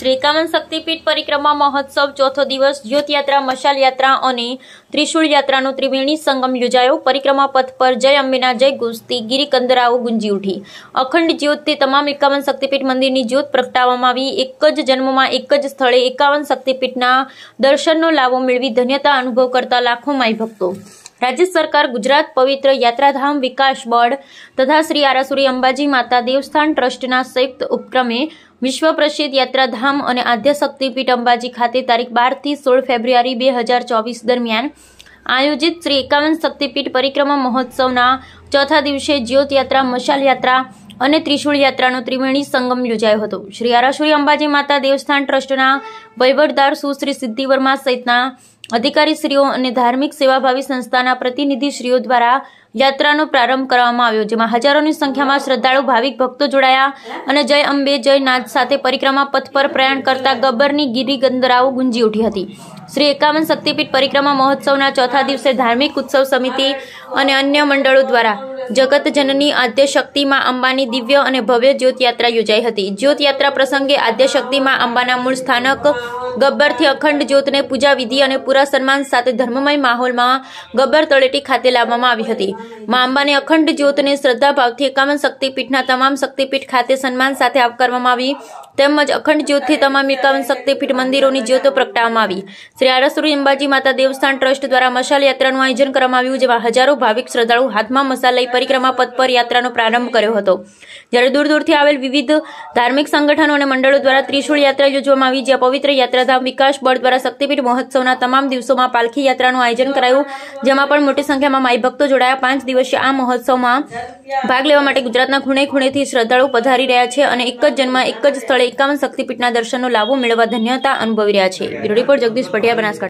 શ્રી એકાવન શક્તિપીઠ પરિક્રમા મહોત્સવ ચોથો દિવસ જ્યોતયાત્રા મશાલ યાત્રા અને ત્રિશુળ યાત્રાનો ત્રિવેણી સંગમ યોજાયો પરિક્રમા પથ પર જય અંબેના જય ગુસ્તી ગિરિકંદરાઓ ગુંજી ઉઠી અખંડ જ્યોતથી તમામ એકાવન શક્તિપીઠ મંદિરની જ્યોત પ્રગટાવવામાં આવી એક જ જન્મમાં એક જ સ્થળે એકાવન શક્તિપીઠના દર્શનનો લાભો મેળવી ધન્યતા અનુભવ કરતા લાખો માય ભક્તો રાજ્ય સરકાર ગુજરાત પવિત્ર યાત્રાધામ વિકાસ બોર્ડ તથા શ્રી આરાસુરી અંબાજી માતા દેવસ્થાન ટ્રસ્ટના સંયુક્ત ઉપક્રમે વિશ્વ પ્રસિદ્ધ યાત્રાધામ અને આદ્યશક્તિપીઠ અંબાજી ખાતે તારીખ બારથી સોળ ફેબ્રુઆરી બે હજાર ચોવીસ દરમિયાન આયોજિત શ્રી એકાવન શક્તિપીઠ પરિક્રમા મહોત્સવના ચોથા દિવસે જ્યોત યાત્રા મશાલ યાત્રા અને ત્રિશુળ યાત્રાનો ત્રિવેણી સંગમ યોજાયો હતો શ્રી આરાસુરી અંબાજી માતા દેવસ્થાન ટ્રસ્ટના વહીવટદાર સુશ્રી સિદ્ધિવર્મા સહિતના અધિકારીશ્રીઓ અને ધાર્મિક સેવાભાવી સંસ્થાના પ્રતિનિધિશ્રીઓ દ્વારા યાત્રાનો પ્રારંભ કરવામાં આવ્યો જેમાં હજારોની સંખ્યામાં શ્રદ્ધાળુ ભાવિક ભક્તો જોડાયા અને જય અંબે જય નાથ સાથે પરિક્રમા પથ પર પ્રયાણ કરતા ગબ્બરની ગીરી ગંદરાઓ ગુંજી ઉઠી હતી શ્રી એકાવન શક્તિપીઠ પરિક્રમા મહોત્સવના ચોથા દિવસે ધાર્મિક ઉત્સવ સમિતિ અને અન્ય મંડળો દ્વારા જગત જનની આદ્યશક્તિમાં અંબાની દિવ્ય અને ભવ્ય જ્યોતયાત્રા યોજાઈ હતી જ્યોત યાત્રા પ્રસંગે આદ્યશક્તિમાં અંબાના મૂળ સ્થાનક ગબ્બરથી અખંડ જ્યોતને પૂજા વિધિ અને પૂરા સન્માન સાથે ધર્મમય માહોલમાં ગબ્બર તળેટી ખાતે લાવવામાં આવી હતી મા અંબાની અખંડ જ્યોતને શ્રદ્ધાભાવથી એકાવન શક્તિપીઠના તમામ શક્તિપીઠ ખાતે સન્માન સાથે આવકારવામાં આવી તેમજ અખંડ જ્યોતથી તમામ એકાવન શક્તિપીઠ મંદિરોની જ્યોતો પ્રગટાવવામાં આવી શ્રી આરસુરી અંબાજી માતા દેવસ્થાન ટ્રસ્ટ દ્વારા મશાલ યાત્રાનું આયોજન કરવામાં આવ્યું જેમાં હજારો ભાવિક શ્રદ્ધાળુ હાથમાં મશાલ લઈ પરિક્રમા પથ પર યાત્રાનો પ્રારંભ કર્યો હતો જ્યારે દૂર દૂરથી આવેલ વિવિધ ધાર્મિક સંગઠનો અને મંડળો દ્વારા ત્રિશુળ યાત્રા યોજવામાં આવી જ્યાં પવિત્ર યાત્રાધામ વિકાસ બળ દ્વારા શક્તિપીઠ મહોત્સવના તમામ દિવસોમાં પાલખી યાત્રાનું આયોજન કરાયું જેમાં પણ મોટી સંખ્યામાં માઈ ભક્તો જોડાયા પાંચ દિવસીય આ મહોત્સવમાં ભાગ લેવા માટે ગુજરાતના ખૂણે ખૂણેથી શ્રદ્ધાળુ પધારી રહ્યા છે અને એક જ જન્મમાં એક જ સ્થળે એકાવન શક્તિપીઠના દર્શનનો લાભો મેળવવા ધન્યતા અનુભવી રહ્યા છે બ્યુરો રિપોર્ટ જગદીશ પટિયા બનાસકાંઠા